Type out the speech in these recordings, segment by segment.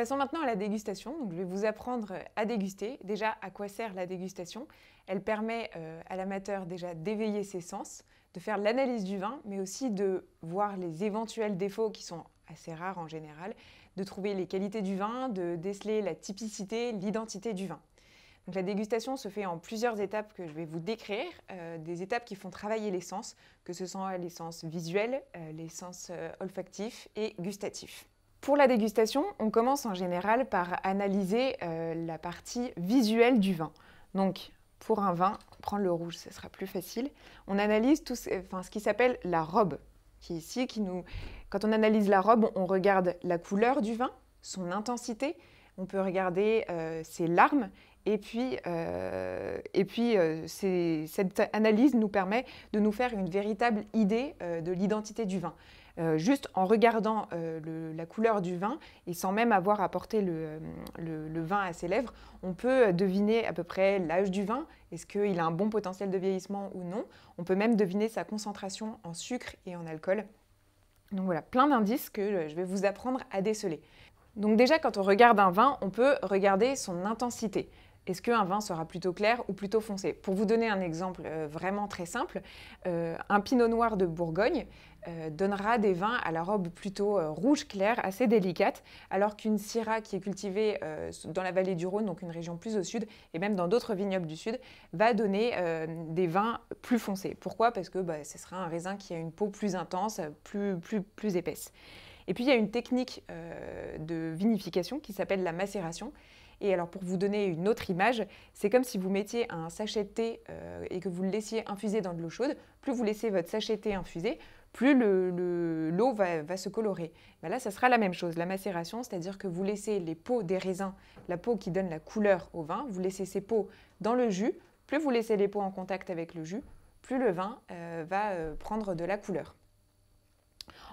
Passons maintenant à la dégustation. Donc, je vais vous apprendre euh, à déguster. Déjà, à quoi sert la dégustation Elle permet euh, à l'amateur déjà d'éveiller ses sens, de faire l'analyse du vin, mais aussi de voir les éventuels défauts qui sont assez rares en général, de trouver les qualités du vin, de déceler la typicité, l'identité du vin. la dégustation se fait en plusieurs étapes que je vais vous décrire, euh, des étapes qui font travailler les sens, que ce soit les sens visuels, les sens olfactifs et gustatifs. Pour la dégustation, on commence en général par analyser euh, la partie visuelle du vin. Donc, pour un vin, prendre le rouge, ce sera plus facile. On analyse tout ce, enfin, ce qui s'appelle la robe, qui ici, qui nous, quand on analyse la robe, on regarde la couleur du vin, son intensité, on peut regarder euh, ses larmes et puis, euh, et puis euh, cette analyse nous permet de nous faire une véritable idée euh, de l'identité du vin. juste en regardant la couleur du vin et sans même avoir apporté le, le, vin à ses lèvres, on peut deviner à peu près l'âge du vin, est-ce qu'il a un bon potentiel de vieillissement ou non. On peut même deviner sa concentration en sucre et en alcool. Donc voilà, plein d'indices que je vais vous apprendre à déceler. Donc déjà, quand on regarde un vin, on peut regarder son intensité est-ce qu'un vin sera plutôt clair ou plutôt foncé Pour vous donner un exemple euh, vraiment très simple, euh, un pinot noir de Bourgogne euh, donnera des vins à la robe plutôt rouge clair, assez délicate, alors qu'une syrah qui est cultivée dans la vallée du Rhône, donc une région plus au sud, et même dans d'autres vignobles du sud, va donner des vins plus foncés. Pourquoi Parce que bah, ce sera un raisin qui a une peau plus intense, plus, plus, plus épaisse. Et puis il y a une technique de vinification qui s'appelle la macération, et alors pour vous donner une autre image, c'est comme si vous mettiez un sachet de thé euh, et que vous le laissiez infuser dans de l'eau chaude. Plus vous laissez votre sachet de thé infuser, plus l'eau va, se colorer. Ben là, ça sera la même chose, la macération, c'est-à-dire que vous laissez les peaux des raisins, la peau qui donne la couleur au vin, vous laissez ces peaux dans le jus. Plus vous laissez les peaux en contact avec le jus, plus le vin euh, va euh, prendre de la couleur.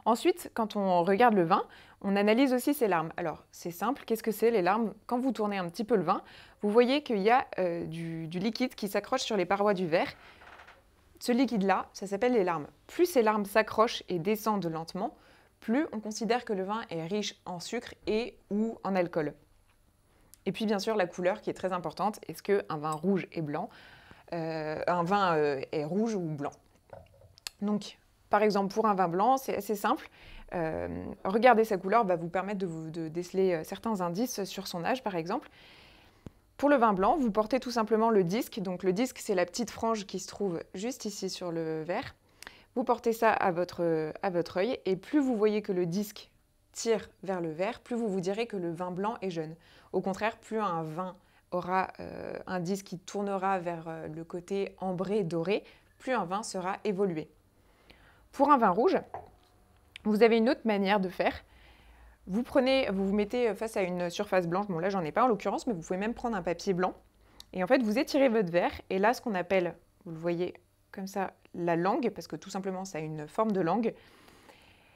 Ensuite, quand on regarde le vin, on analyse aussi ses larmes. Alors, c'est simple, qu'est-ce que c'est les larmes Quand vous tournez un petit peu le vin, vous voyez qu'il y a euh, du, liquide qui s'accroche sur les parois du verre. Ce liquide-là, ça s'appelle les larmes. Plus ces larmes s'accrochent et descendent lentement, plus on considère que le vin est riche en sucre et ou en alcool. Et puis bien sûr la couleur qui est très importante. Est-ce qu'un vin rouge est blanc, euh, un vin euh, est rouge ou blanc Donc par exemple, pour un vin blanc, c'est assez simple. Euh, regarder sa couleur va vous permettre de, vous, déceler euh, certains indices sur son âge, par exemple. Pour le vin blanc, vous portez tout simplement le disque. Donc le disque, c'est la petite frange qui se trouve juste ici sur le verre. Vous portez ça à votre, œil et plus vous voyez que le disque tire vers le verre, plus vous vous direz que le vin blanc est jeune. Au contraire, plus un vin aura euh, un disque qui tournera vers le côté ambré doré, plus un vin sera évolué. Pour un vin rouge, vous avez une autre manière de faire. Vous prenez, vous vous mettez face à une surface blanche. Bon là, j'en ai pas en l'occurrence, mais vous pouvez même prendre un papier blanc. Et en fait, vous étirez votre verre. Et là, ce qu'on appelle, vous le voyez comme ça, la langue, parce que tout simplement, ça a une forme de langue.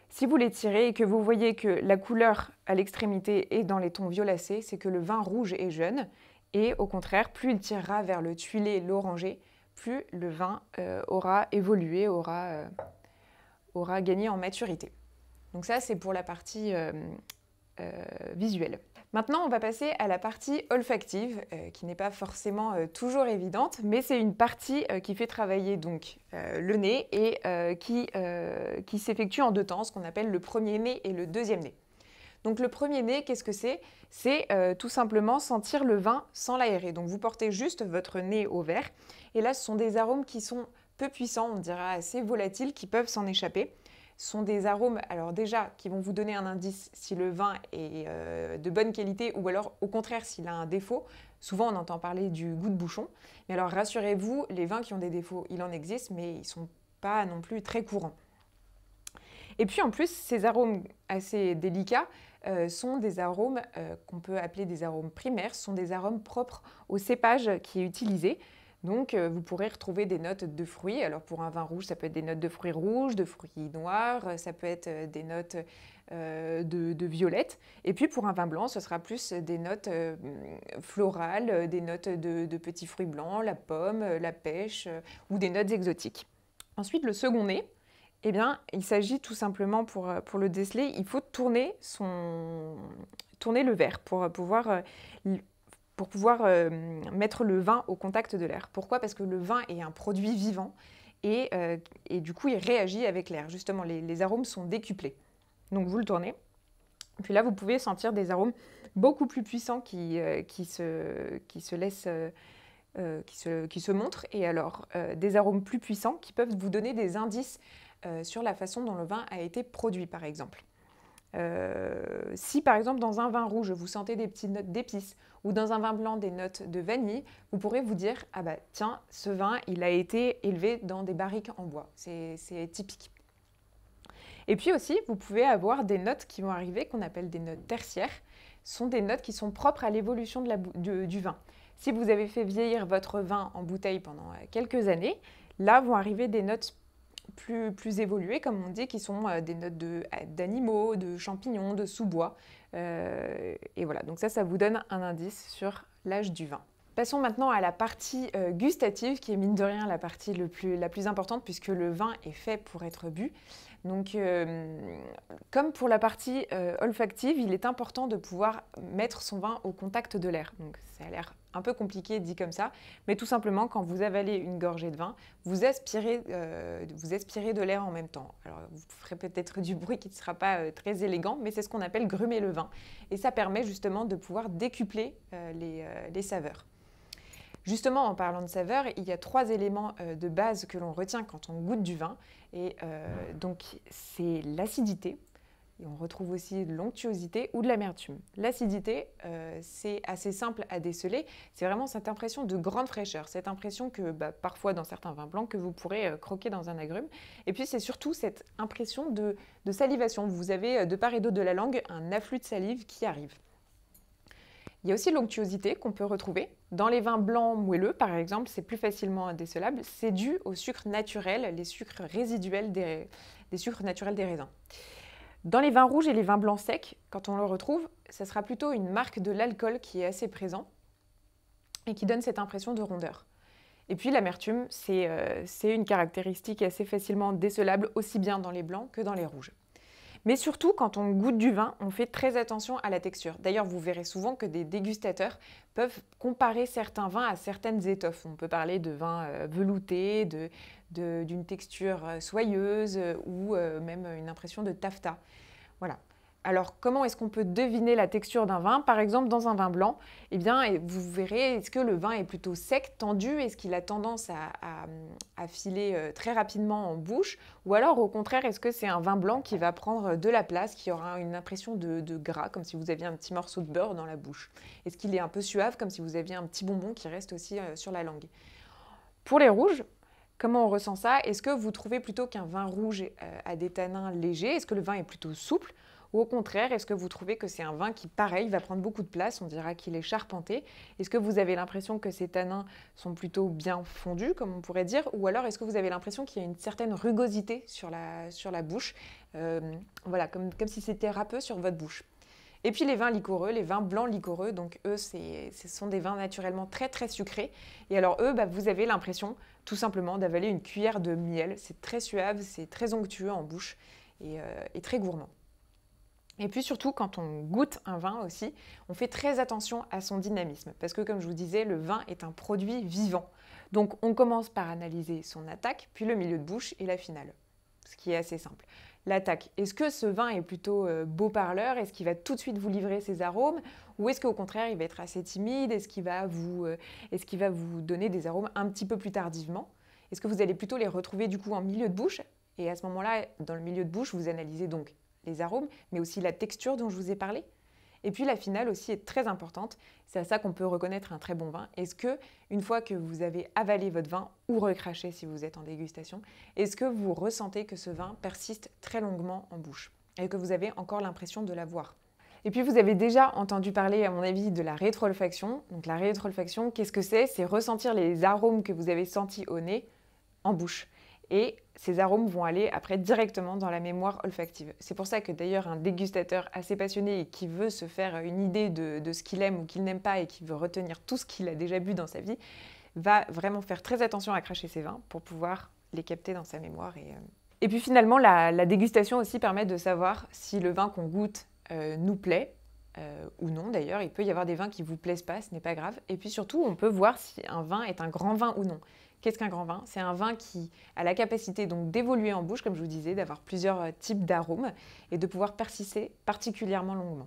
Si vous l'étirez et que vous voyez que la couleur à l'extrémité est dans les tons violacés, c'est que le vin rouge est jeune. Et au contraire, plus il tirera vers le tuilé, l'oranger, plus le vin euh, aura évolué, aura euh, aura gagné en maturité. Donc ça, c'est pour la partie euh, euh, visuelle. Maintenant, on va passer à la partie olfactive, euh, qui n'est pas forcément toujours évidente, mais c'est une partie qui fait travailler donc le nez et qui, s'effectue en deux temps, ce qu'on appelle le premier nez et le deuxième nez. Donc le premier nez, qu'est-ce que c'est C'est tout simplement sentir le vin sans l'aérer. Donc vous portez juste votre nez au verre. Et là, ce sont des arômes qui sont peu puissants, on dira assez volatiles, qui peuvent s'en échapper. Ce sont des arômes, alors déjà, qui vont vous donner un indice si le vin est euh, de bonne qualité ou alors au contraire s'il a un défaut. Souvent, on entend parler du goût de bouchon. Mais alors, rassurez-vous, les vins qui ont des défauts, il en existe, mais ils ne sont pas non plus très courants. Et puis en plus, ces arômes assez délicats euh, sont des arômes euh, qu'on peut appeler des arômes primaires, sont des arômes propres au cépage qui est utilisé. Donc, euh, vous pourrez retrouver des notes de fruits. Alors, pour un vin rouge, ça peut être des notes de fruits rouges, de fruits noirs, euh, ça peut être euh, des notes de, violettes. violette. Et puis, pour un vin blanc, ce sera plus des notes florales, des notes de, petits fruits blancs, la pomme, la pêche ou des notes exotiques. Ensuite, le second nez. Eh bien, il s'agit tout simplement pour, pour le déceler, il faut tourner, son, tourner le verre pour pouvoir pour pouvoir euh, mettre le vin au contact de l'air. Pourquoi Parce que le vin est un produit vivant et, euh, du coup il réagit avec l'air. Justement, les, arômes sont décuplés. Donc vous le tournez. Puis là, vous pouvez sentir des arômes beaucoup plus puissants qui, euh, se, Qui se, qui, se, montrent et alors des arômes plus puissants qui peuvent vous donner des indices sur la façon dont le vin a été produit par exemple. Euh, si par exemple dans un vin rouge vous sentez des petites notes d'épices ou dans un vin blanc des notes de vanille, vous pourrez vous dire ah bah tiens ce vin il a été élevé dans des barriques en bois, c'est typique. Et puis aussi vous pouvez avoir des notes qui vont arriver qu'on appelle des notes tertiaires, sont des notes qui sont propres à l'évolution du, du vin. Si vous avez fait vieillir votre vin en bouteille pendant euh, quelques années, là vont arriver des notes plus, plus comme on dit, qui sont euh, des notes euh, d'animaux, de, champignons, de sous-bois. Euh, et voilà, donc ça, ça vous donne un indice sur l'âge du vin. Passons maintenant à la partie gustative, qui est mine de rien la partie le plus, la plus importante, puisque le vin est fait pour être bu. Donc, comme pour la partie olfactive, il est important de pouvoir mettre son vin au contact de l'air. Donc, ça l'air un peu compliqué dit comme ça, mais tout simplement quand vous avalez une gorgée de vin, vous aspirez, euh, vous aspirez de l'air en même temps. Alors vous ferez peut-être du bruit qui ne sera pas euh, très élégant, mais c'est ce qu'on appelle grumer le vin. Et ça permet justement de pouvoir décupler euh, les, les, saveurs. Justement, en parlant de saveurs, il y a trois éléments de base que l'on retient quand on goûte du vin. Et donc, c'est l'acidité, on retrouve aussi de l'onctuosité ou de l'amertume. L'acidité, euh, c'est assez simple à déceler. C'est vraiment cette impression de grande fraîcheur, cette impression que bah, parfois dans certains vins blancs que vous pourrez euh, croquer dans un agrume. Et puis c'est surtout cette impression de, salivation. Vous avez euh, de part et d'autre de la langue un afflux de salive qui arrive. Il y a aussi l'onctuosité qu'on peut retrouver. Dans les vins blancs moelleux, par exemple, c'est plus facilement décelable. C'est dû au sucre naturel, les sucres résiduels des sucres naturels des raisins. Dans les vins rouges et les vins blancs secs, quand on le retrouve, ça sera plutôt une marque de l'alcool qui est assez présent et qui donne cette impression de rondeur. Et puis l'amertume, c'est euh, une caractéristique assez facilement décelable aussi bien dans les blancs que dans les rouges. Mais surtout, quand on goûte du vin, on fait très attention à la texture. D'ailleurs, vous verrez souvent que des dégustateurs peuvent comparer certains vins à certaines étoffes. On peut parler de vins euh, veloutés, de, d'une texture euh, soyeuse euh, ou même une impression de taffetas. Voilà, alors comment est-ce qu'on peut deviner la texture d'un vin Par exemple dans un vin blanc, eh bien vous verrez, est-ce que le vin est plutôt sec, tendu Est-ce qu'il a tendance à, filer euh, très rapidement en bouche Ou alors au contraire, est-ce que c'est un vin blanc qui va prendre de la place, qui aura une impression de, de gras, comme si vous aviez un petit morceau de beurre dans la bouche Est-ce qu'il est un peu suave, comme si vous aviez un petit bonbon qui reste aussi euh, sur la langue Pour les rouges, Comment on ressent ça Est-ce que vous trouvez plutôt qu'un vin rouge euh, a des tanins légers Est-ce que le vin est plutôt souple ou au contraire, est-ce que vous trouvez que c'est un vin qui, pareil, va prendre beaucoup de place On dira qu'il est charpenté. Est-ce que vous avez l'impression que ces tanins sont plutôt bien fondus, comme on pourrait dire Ou alors, est-ce que vous avez l'impression qu'il y a une certaine rugosité sur la, sur la bouche euh, Voilà, comme, comme si c'était râpeux sur votre bouche. Et puis les vins liquoreux, les vins blancs liquoreux, donc eux, ce sont des vins naturellement très très sucrés. Et alors eux, bah, vous avez l'impression tout simplement d'avaler une cuillère de miel. C'est très suave, c'est très onctueux en bouche et, euh, et très gourmand. Et puis surtout, quand on goûte un vin aussi, on fait très attention à son dynamisme, parce que comme je vous disais, le vin est un produit vivant. Donc on commence par analyser son attaque, puis le milieu de bouche et la finale, ce qui est assez simple. L'attaque, est-ce que ce vin est plutôt euh, beau parleur Est-ce qu'il va tout de suite vous livrer ses arômes Ou est-ce qu'au contraire, il va être assez timide Est-ce qu'il va, vous, euh, va vous donner des arômes un petit peu plus tardivement Est-ce que vous allez plutôt les retrouver du coup en milieu de bouche et à ce moment-là, dans le milieu de bouche, vous analysez donc les arômes, mais aussi la texture dont je vous ai parlé. Et puis la finale aussi est très importante. C'est à ça qu'on peut reconnaître un très bon vin. Est-ce que, une fois que vous avez avalé votre vin ou recraché si vous êtes en dégustation, est-ce que vous ressentez que ce vin persiste très longuement en bouche et que vous avez encore l'impression de l'avoir et puis vous avez déjà entendu parler, à mon avis, de la rétrolfaction. Donc la rétrolfaction, qu'est-ce que c'est C'est ressentir les arômes que vous avez sentis au nez en bouche et ces arômes vont aller après directement dans la mémoire olfactive. C'est pour ça que d'ailleurs un dégustateur assez passionné et qui veut se faire euh, une idée de, ce qu'il aime ou qu'il n'aime pas et qui veut retenir tout ce qu'il a déjà bu dans sa vie, va vraiment faire très attention à cracher ses vins pour pouvoir les capter dans sa mémoire. Et, euh, puis finalement, la, dégustation aussi permet de savoir si le vin qu'on goûte euh, nous plaît ou non d'ailleurs. Il peut y avoir des vins qui vous plaisent pas, ce n'est pas grave. Et puis surtout, on peut voir si un vin est un grand vin ou non. Qu'est-ce qu'un grand vin C'est un vin qui a la capacité donc d'évoluer en bouche, comme je vous disais, d'avoir plusieurs euh, types d'arômes et de pouvoir persister particulièrement longuement.